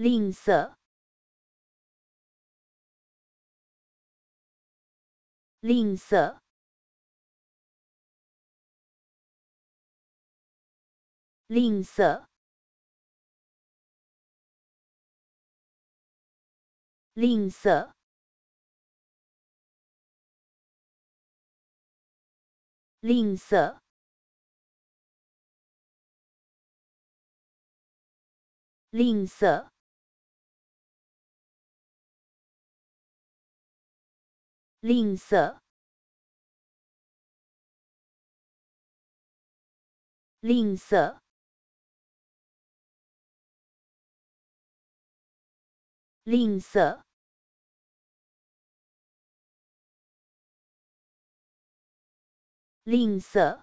吝啬，吝啬，吝啬，吝啬，吝啬。吝啬。吝啬，吝啬，吝啬，吝啬。